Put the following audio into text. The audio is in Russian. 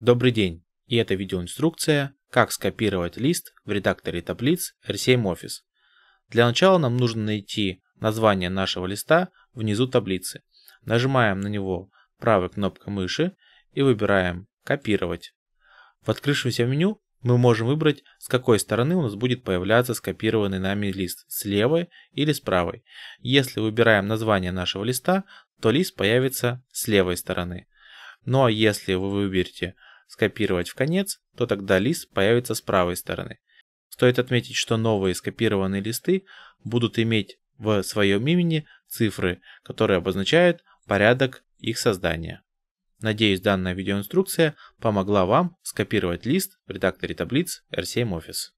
Добрый день, и это видеоинструкция «Как скопировать лист в редакторе таблиц RCM Office». Для начала нам нужно найти название нашего листа внизу таблицы. Нажимаем на него правой кнопкой мыши и выбираем «Копировать». В открывшемся меню мы можем выбрать, с какой стороны у нас будет появляться скопированный нами лист, с левой или с правой. Если выбираем название нашего листа, то лист появится с левой стороны. Ну а если вы выберете скопировать в конец, то тогда лист появится с правой стороны. Стоит отметить, что новые скопированные листы будут иметь в своем имени цифры, которые обозначают порядок их создания. Надеюсь, данная видеоинструкция помогла вам скопировать лист в редакторе таблиц R7 Office.